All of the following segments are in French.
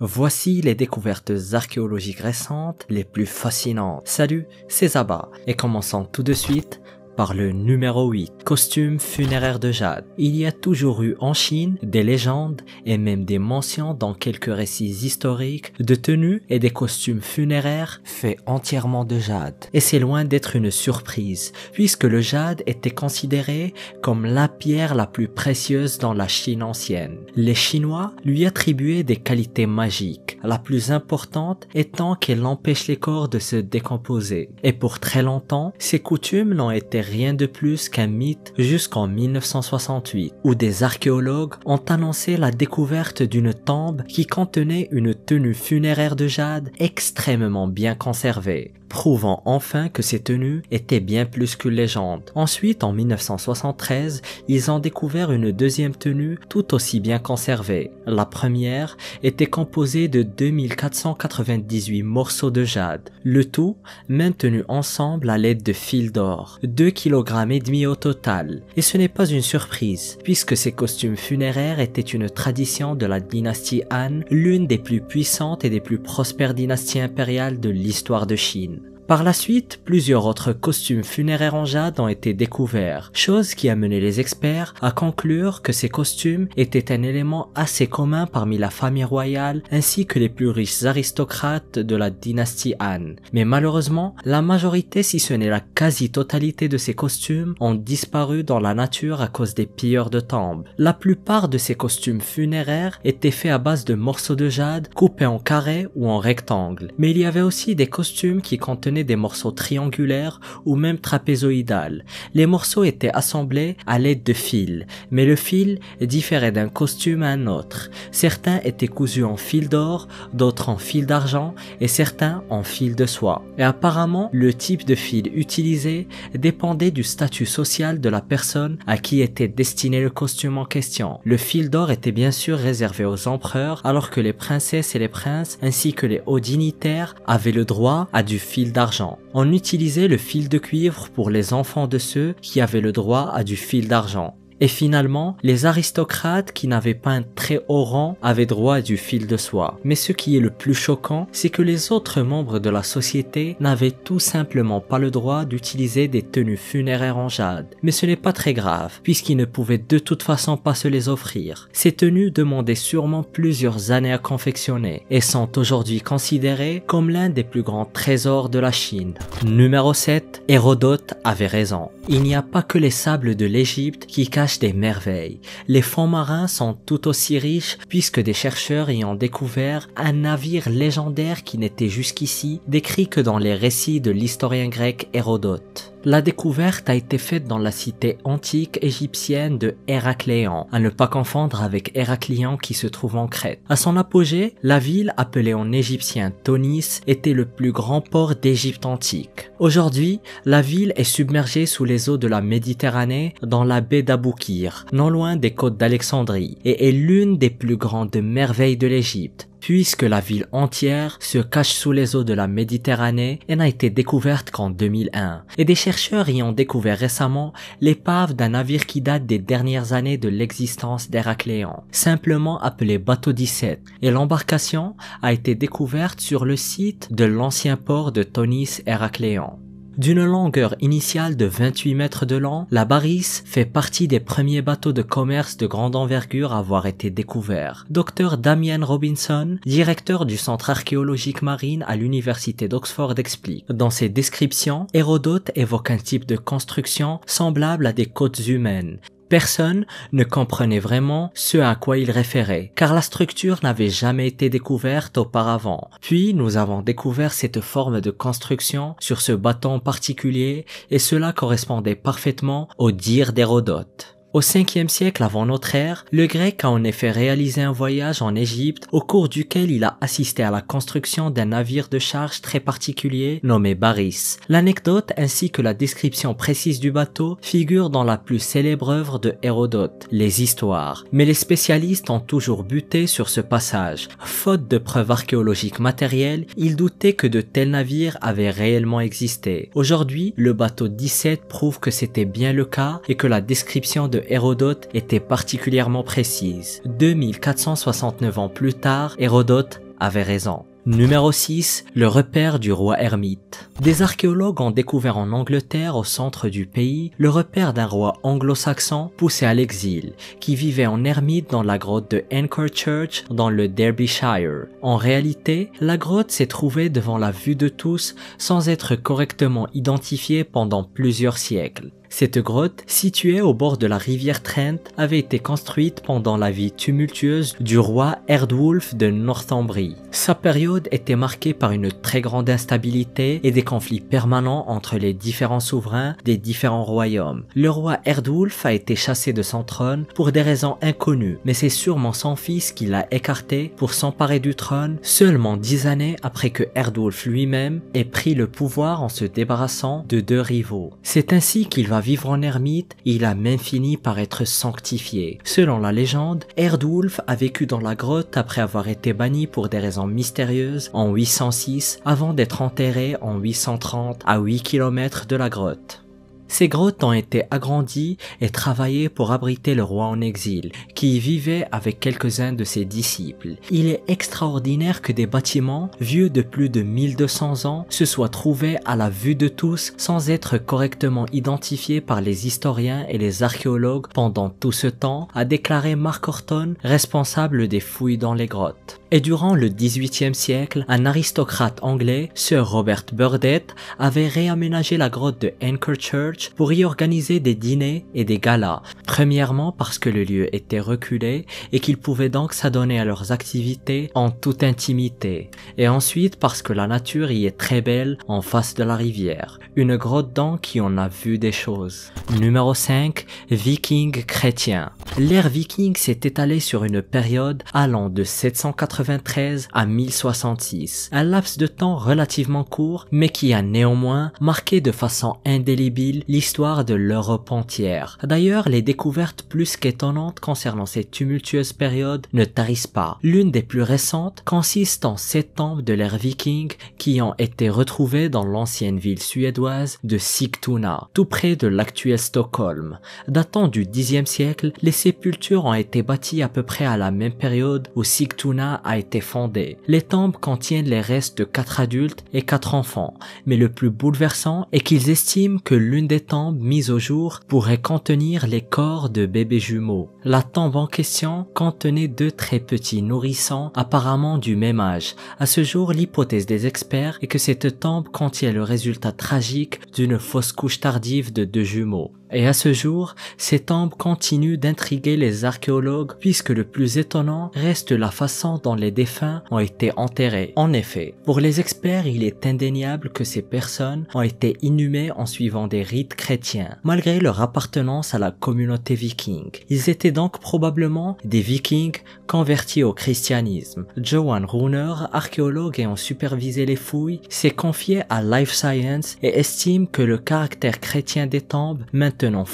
Voici les découvertes archéologiques récentes les plus fascinantes. Salut, c'est Zaba et commençons tout de suite par le numéro 8, costume funéraire de jade. Il y a toujours eu en Chine des légendes et même des mentions dans quelques récits historiques de tenues et des costumes funéraires faits entièrement de jade. Et c'est loin d'être une surprise, puisque le jade était considéré comme la pierre la plus précieuse dans la Chine ancienne. Les Chinois lui attribuaient des qualités magiques, la plus importante étant qu'elle empêche les corps de se décomposer. Et pour très longtemps, ces coutumes l'ont été rien de plus qu'un mythe jusqu'en 1968, où des archéologues ont annoncé la découverte d'une tombe qui contenait une tenue funéraire de jade extrêmement bien conservée, prouvant enfin que ces tenues étaient bien plus qu'une légende. Ensuite, en 1973, ils ont découvert une deuxième tenue tout aussi bien conservée. La première était composée de 2498 morceaux de jade, le tout maintenu ensemble à l'aide de fils d'or, 2 kg et demi au total. Et ce n'est pas une surprise, puisque ces costumes funéraires étaient une tradition de la dynastie Han, l'une des plus puissantes et des plus prospères dynasties impériales de l'histoire de Chine. Par la suite, plusieurs autres costumes funéraires en jade ont été découverts, chose qui a mené les experts à conclure que ces costumes étaient un élément assez commun parmi la famille royale ainsi que les plus riches aristocrates de la dynastie Han. Mais malheureusement, la majorité si ce n'est la quasi-totalité de ces costumes ont disparu dans la nature à cause des pilleurs de tombes. La plupart de ces costumes funéraires étaient faits à base de morceaux de jade coupés en carrés ou en rectangles, mais il y avait aussi des costumes qui contenaient des morceaux triangulaires ou même trapézoïdales. Les morceaux étaient assemblés à l'aide de fils, mais le fil différait d'un costume à un autre. Certains étaient cousus en fil d'or, d'autres en fil d'argent et certains en fil de soie. Et apparemment, le type de fil utilisé dépendait du statut social de la personne à qui était destiné le costume en question. Le fil d'or était bien sûr réservé aux empereurs alors que les princesses et les princes ainsi que les hauts dignitaires avaient le droit à du fil d'argent on utilisait le fil de cuivre pour les enfants de ceux qui avaient le droit à du fil d'argent. Et finalement, les aristocrates qui n'avaient pas un très haut rang avaient droit du fil de soie. Mais ce qui est le plus choquant, c'est que les autres membres de la société n'avaient tout simplement pas le droit d'utiliser des tenues funéraires en jade. Mais ce n'est pas très grave, puisqu'ils ne pouvaient de toute façon pas se les offrir. Ces tenues demandaient sûrement plusieurs années à confectionner, et sont aujourd'hui considérées comme l'un des plus grands trésors de la Chine. Numéro 7. Hérodote avait raison. Il n'y a pas que les sables de l'Égypte qui cachent des merveilles. Les fonds marins sont tout aussi riches puisque des chercheurs y ont découvert un navire légendaire qui n'était jusqu'ici décrit que dans les récits de l'historien grec Hérodote. La découverte a été faite dans la cité antique égyptienne de Héracléon, à ne pas confondre avec Héracléon qui se trouve en Crète. À son apogée, la ville, appelée en égyptien Tonis, était le plus grand port d'Égypte antique. Aujourd'hui, la ville est submergée sous les eaux de la Méditerranée dans la baie d'Aboukir, non loin des côtes d'Alexandrie, et est l'une des plus grandes merveilles de l'Égypte puisque la ville entière se cache sous les eaux de la Méditerranée et n'a été découverte qu'en 2001. Et des chercheurs y ont découvert récemment l'épave d'un navire qui date des dernières années de l'existence d'Héracléon, simplement appelé Bateau 17, et l'embarcation a été découverte sur le site de l'ancien port de Tonis Héracléon. D'une longueur initiale de 28 mètres de long, la Baris fait partie des premiers bateaux de commerce de grande envergure à avoir été découverts. Dr Damien Robinson, directeur du Centre archéologique marine à l'Université d'Oxford explique. Dans ses descriptions, Hérodote évoque un type de construction semblable à des côtes humaines, Personne ne comprenait vraiment ce à quoi il référait, car la structure n'avait jamais été découverte auparavant. Puis nous avons découvert cette forme de construction sur ce bâton particulier et cela correspondait parfaitement au dire d'Hérodote. Au 5e siècle avant notre ère, le grec a en effet réalisé un voyage en Égypte au cours duquel il a assisté à la construction d'un navire de charge très particulier nommé Baris. L'anecdote ainsi que la description précise du bateau figurent dans la plus célèbre œuvre de Hérodote, les histoires. Mais les spécialistes ont toujours buté sur ce passage. Faute de preuves archéologiques matérielles, ils doutaient que de tels navires avaient réellement existé. Aujourd'hui, le bateau 17 prouve que c'était bien le cas et que la description de Hérodote était particulièrement précise. 2469 ans plus tard, Hérodote avait raison. Numéro 6, le repère du roi ermite. Des archéologues ont découvert en Angleterre, au centre du pays, le repère d'un roi anglo-saxon poussé à l'exil, qui vivait en ermite dans la grotte de Anchor Church dans le Derbyshire. En réalité, la grotte s'est trouvée devant la vue de tous sans être correctement identifiée pendant plusieurs siècles. Cette grotte, située au bord de la rivière Trent, avait été construite pendant la vie tumultueuse du roi Erdwulf de Northumbrie. Sa période était marquée par une très grande instabilité et des conflits permanents entre les différents souverains des différents royaumes. Le roi Erdwulf a été chassé de son trône pour des raisons inconnues, mais c'est sûrement son fils qui l'a écarté pour s'emparer du trône seulement dix années après que Erdwulf lui-même ait pris le pouvoir en se débarrassant de deux rivaux. C'est ainsi qu'il va vivre en ermite, il a même fini par être sanctifié. Selon la légende, Erdulf a vécu dans la grotte après avoir été banni pour des raisons mystérieuses en 806 avant d'être enterré en 830 à 8 km de la grotte. Ces grottes ont été agrandies et travaillées pour abriter le roi en exil, qui y vivait avec quelques-uns de ses disciples. Il est extraordinaire que des bâtiments, vieux de plus de 1200 ans, se soient trouvés à la vue de tous sans être correctement identifiés par les historiens et les archéologues pendant tout ce temps, a déclaré Mark Horton, responsable des fouilles dans les grottes. Et durant le XVIIIe siècle, un aristocrate anglais, Sir Robert Burdett, avait réaménagé la grotte de Church pour y organiser des dîners et des galas. Premièrement parce que le lieu était reculé et qu'ils pouvaient donc s'adonner à leurs activités en toute intimité. Et ensuite parce que la nature y est très belle en face de la rivière. Une grotte donc qui en a vu des choses. Numéro 5. Vikings chrétiens. L'ère viking s'est étalée sur une période allant de 793 à 1066. Un laps de temps relativement court mais qui a néanmoins marqué de façon indélébile l'histoire de l'Europe entière. D'ailleurs, les découvertes plus qu'étonnantes concernant cette tumultueuse période ne tarissent pas. L'une des plus récentes consiste en sept tombes de l'ère viking qui ont été retrouvées dans l'ancienne ville suédoise de Sigtuna, tout près de l'actuel Stockholm. Datant du Xe siècle, les sépultures ont été bâties à peu près à la même période où Sigtuna a été fondée. Les tombes contiennent les restes de quatre adultes et quatre enfants, mais le plus bouleversant est qu'ils estiment que l'une des tombes mises au jour pourraient contenir les corps de bébés jumeaux. La tombe en question contenait deux très petits nourrissons apparemment du même âge. À ce jour, l'hypothèse des experts est que cette tombe contient le résultat tragique d'une fausse couche tardive de deux jumeaux. Et à ce jour, ces tombes continuent d'intriguer les archéologues puisque le plus étonnant reste la façon dont les défunts ont été enterrés. En effet, pour les experts, il est indéniable que ces personnes ont été inhumées en suivant des rites chrétiens, malgré leur appartenance à la communauté viking. Ils étaient donc probablement des vikings convertis au christianisme. Johan Runer, archéologue ayant supervisé les fouilles, s'est confié à Life Science et estime que le caractère chrétien des tombes maintenant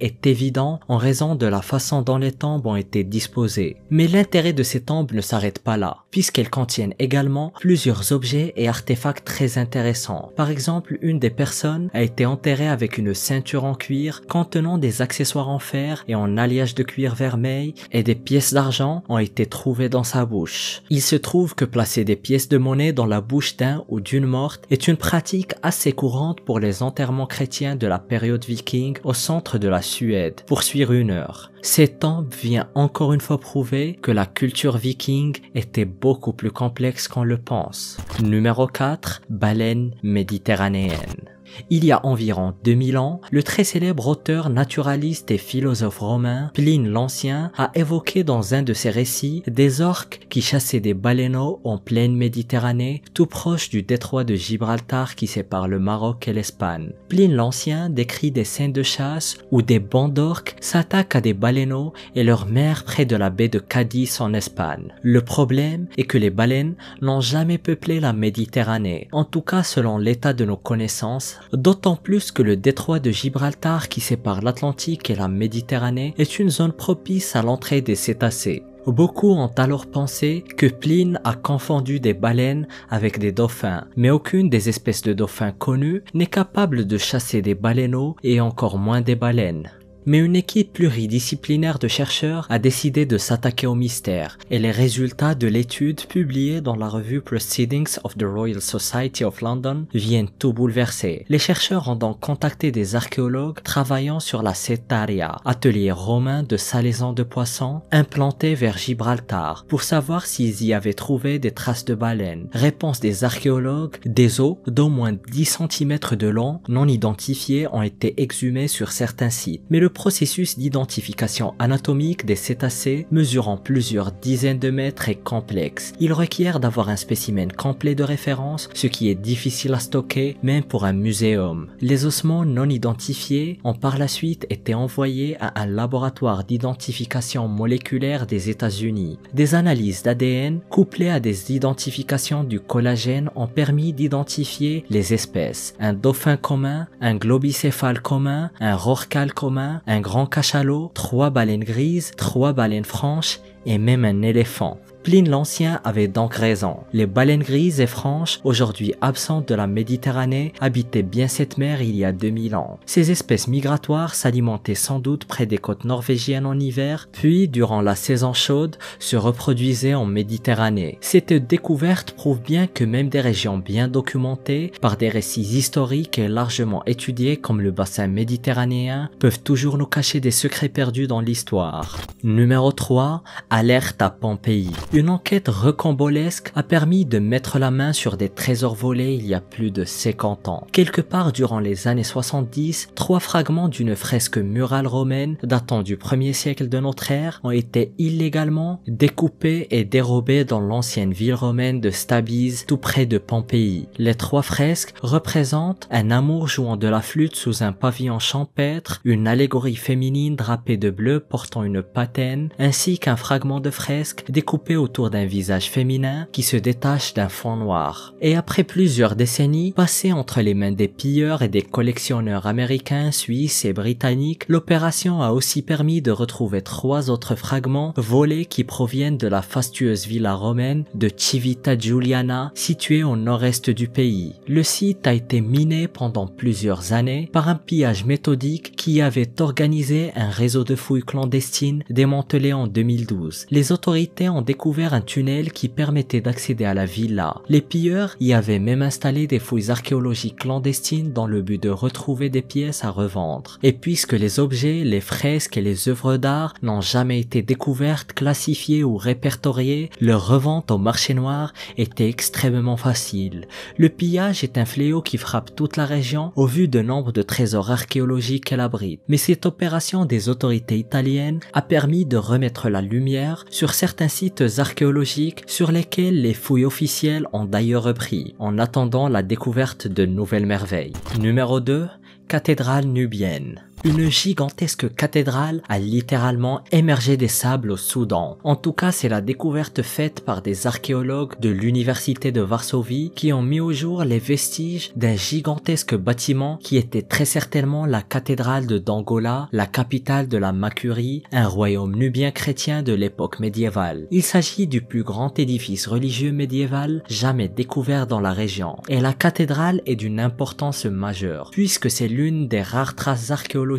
est évident en raison de la façon dont les tombes ont été disposées. Mais l'intérêt de ces tombes ne s'arrête pas là puisqu'elles contiennent également plusieurs objets et artefacts très intéressants. Par exemple, une des personnes a été enterrée avec une ceinture en cuir contenant des accessoires en fer et en alliage de cuir vermeil et des pièces d'argent ont été trouvées dans sa bouche. Il se trouve que placer des pièces de monnaie dans la bouche d'un ou d'une morte est une pratique assez courante pour les enterrements chrétiens de la période viking au centre de la Suède, pour suivre une heure. Cet temps vient encore une fois prouver que la culture viking était beaucoup plus complexe qu'on le pense. Numéro 4. Baleine méditerranéenne. Il y a environ 2000 ans, le très célèbre auteur naturaliste et philosophe romain Pline l'Ancien a évoqué dans un de ses récits des orques qui chassaient des baleineaux en pleine Méditerranée, tout proche du détroit de Gibraltar qui sépare le Maroc et l'Espagne. Pline l'Ancien décrit des scènes de chasse où des bandes d'orques s'attaquent à des baleineaux et leur mère près de la baie de Cadiz en Espagne. Le problème est que les baleines n'ont jamais peuplé la Méditerranée, en tout cas selon l'état de nos connaissances d'autant plus que le détroit de Gibraltar qui sépare l'Atlantique et la Méditerranée est une zone propice à l'entrée des cétacés. Beaucoup ont alors pensé que Pline a confondu des baleines avec des dauphins, mais aucune des espèces de dauphins connues n'est capable de chasser des baleineaux et encore moins des baleines. Mais une équipe pluridisciplinaire de chercheurs a décidé de s'attaquer au mystère et les résultats de l'étude publiée dans la revue Proceedings of the Royal Society of London viennent tout bouleverser. Les chercheurs ont donc contacté des archéologues travaillant sur la Cetaria, atelier romain de salaison de poissons implanté vers Gibraltar, pour savoir s'ils y avaient trouvé des traces de baleines. Réponse des archéologues, des eaux d'au moins 10 cm de long non identifiés ont été exhumés sur certains sites processus d'identification anatomique des cétacés, mesurant plusieurs dizaines de mètres, est complexe. Il requiert d'avoir un spécimen complet de référence, ce qui est difficile à stocker, même pour un muséum. Les ossements non identifiés ont par la suite été envoyés à un laboratoire d'identification moléculaire des États-Unis. Des analyses d'ADN couplées à des identifications du collagène ont permis d'identifier les espèces. Un dauphin commun, un globicéphale commun, un rorcal commun, un grand cachalot, trois baleines grises, trois baleines franches et même un éléphant. Pline l'Ancien avait donc raison. Les baleines grises et franches, aujourd'hui absentes de la Méditerranée, habitaient bien cette mer il y a 2000 ans. Ces espèces migratoires s'alimentaient sans doute près des côtes norvégiennes en hiver, puis, durant la saison chaude, se reproduisaient en Méditerranée. Cette découverte prouve bien que même des régions bien documentées, par des récits historiques et largement étudiés comme le bassin méditerranéen, peuvent toujours nous cacher des secrets perdus dans l'histoire. Numéro 3. Alerte à Pompéi une enquête recambolesque a permis de mettre la main sur des trésors volés il y a plus de 50 ans. Quelque part durant les années 70, trois fragments d'une fresque murale romaine datant du 1er siècle de notre ère ont été illégalement découpés et dérobés dans l'ancienne ville romaine de Stabise, tout près de Pompéi. Les trois fresques représentent un amour jouant de la flûte sous un pavillon champêtre, une allégorie féminine drapée de bleu portant une patène, ainsi qu'un fragment de fresque découpé autour d'un visage féminin qui se détache d'un fond noir. Et après plusieurs décennies passées entre les mains des pilleurs et des collectionneurs américains, suisses et britanniques, l'opération a aussi permis de retrouver trois autres fragments volés qui proviennent de la fastueuse villa romaine de Civita Giuliana située au nord-est du pays. Le site a été miné pendant plusieurs années par un pillage méthodique qui avait organisé un réseau de fouilles clandestines démantelé en 2012. Les autorités ont découvert un tunnel qui permettait d'accéder à la villa. Les pilleurs y avaient même installé des fouilles archéologiques clandestines dans le but de retrouver des pièces à revendre. Et puisque les objets, les fresques et les œuvres d'art n'ont jamais été découvertes, classifiées ou répertoriées, leur revente au marché noir était extrêmement facile. Le pillage est un fléau qui frappe toute la région au vu de nombre de trésors archéologiques qu'elle abrite. Mais cette opération des autorités italiennes a permis de remettre la lumière sur certains sites archéologiques sur lesquels les fouilles officielles ont d'ailleurs repris, en attendant la découverte de nouvelles merveilles. Numéro 2. Cathédrale nubienne. Une gigantesque cathédrale a littéralement émergé des sables au Soudan. En tout cas, c'est la découverte faite par des archéologues de l'université de Varsovie qui ont mis au jour les vestiges d'un gigantesque bâtiment qui était très certainement la cathédrale de Dangola, la capitale de la Macurie, un royaume nubien chrétien de l'époque médiévale. Il s'agit du plus grand édifice religieux médiéval jamais découvert dans la région, et la cathédrale est d'une importance majeure, puisque c'est l'une des rares traces archéologiques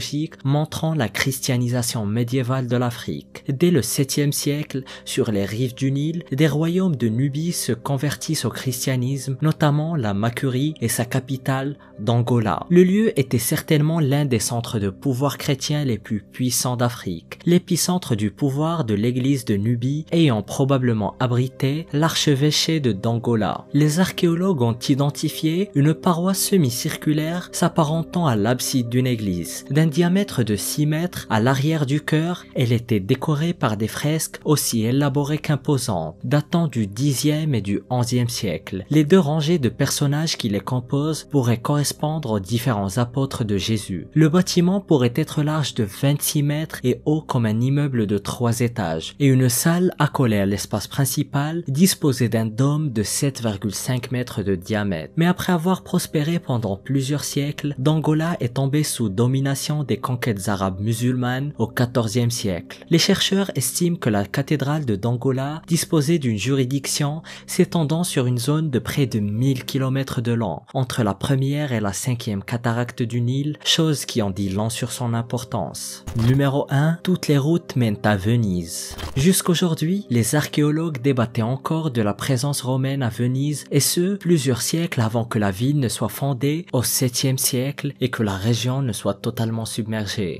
montrant la christianisation médiévale de l'Afrique. Dès le 7e siècle, sur les rives du Nil, des royaumes de Nubie se convertissent au christianisme, notamment la Makurie et sa capitale, d'Angola. Le lieu était certainement l'un des centres de pouvoir chrétien les plus puissants d'Afrique, l'épicentre du pouvoir de l'église de Nubie ayant probablement abrité l'archevêché de d'Angola. Les archéologues ont identifié une paroi semi-circulaire s'apparentant à l'abside d'une église, un diamètre de 6 mètres à l'arrière du chœur, elle était décorée par des fresques aussi élaborées qu'imposantes, datant du 10e et du 11e siècle. Les deux rangées de personnages qui les composent pourraient correspondre aux différents apôtres de Jésus. Le bâtiment pourrait être large de 26 mètres et haut comme un immeuble de 3 étages, et une salle accolée à l'espace principal disposait d'un dôme de 7,5 mètres de diamètre. Mais après avoir prospéré pendant plusieurs siècles, Dangola est tombé sous domination des conquêtes arabes musulmanes au XIVe siècle. Les chercheurs estiment que la cathédrale de Dongola disposait d'une juridiction s'étendant sur une zone de près de 1000 km de long, entre la première et la cinquième cataracte du Nil, chose qui en dit long sur son importance. Numéro 1. Toutes les routes mènent à Venise. Jusqu'aujourd'hui, les archéologues débattaient encore de la présence romaine à Venise, et ce, plusieurs siècles avant que la ville ne soit fondée au 7e siècle et que la région ne soit totalement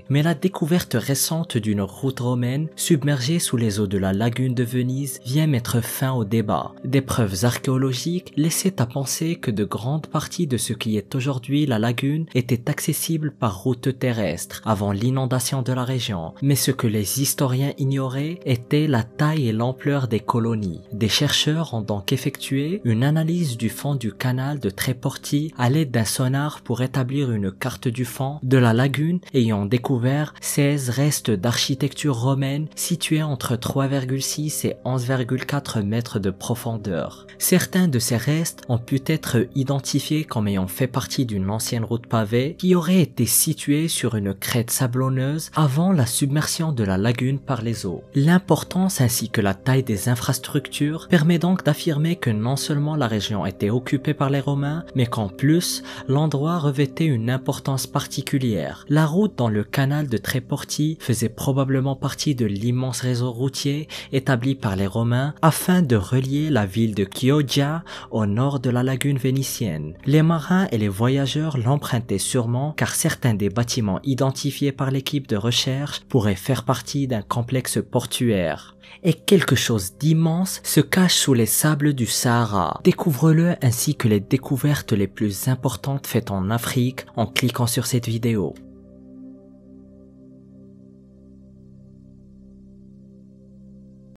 mais la découverte récente d'une route romaine submergée sous les eaux de la lagune de Venise vient mettre fin au débat. Des preuves archéologiques laissaient à penser que de grandes parties de ce qui est aujourd'hui la lagune étaient accessibles par route terrestre avant l'inondation de la région, mais ce que les historiens ignoraient était la taille et l'ampleur des colonies. Des chercheurs ont donc effectué une analyse du fond du canal de Tréporti à l'aide d'un sonar pour établir une carte du fond de la lagune ayant découvert 16 restes d'architecture romaine situés entre 3,6 et 11,4 mètres de profondeur. Certains de ces restes ont pu être identifiés comme ayant fait partie d'une ancienne route pavée qui aurait été située sur une crête sablonneuse avant la submersion de la lagune par les eaux. L'importance ainsi que la taille des infrastructures permet donc d'affirmer que non seulement la région était occupée par les Romains, mais qu'en plus, l'endroit revêtait une importance particulière. La route dans le canal de Tréporti faisait probablement partie de l'immense réseau routier établi par les Romains afin de relier la ville de Chioggia au nord de la lagune vénitienne. Les marins et les voyageurs l'empruntaient sûrement car certains des bâtiments identifiés par l'équipe de recherche pourraient faire partie d'un complexe portuaire. Et quelque chose d'immense se cache sous les sables du Sahara. Découvre-le ainsi que les découvertes les plus importantes faites en Afrique en cliquant sur cette vidéo.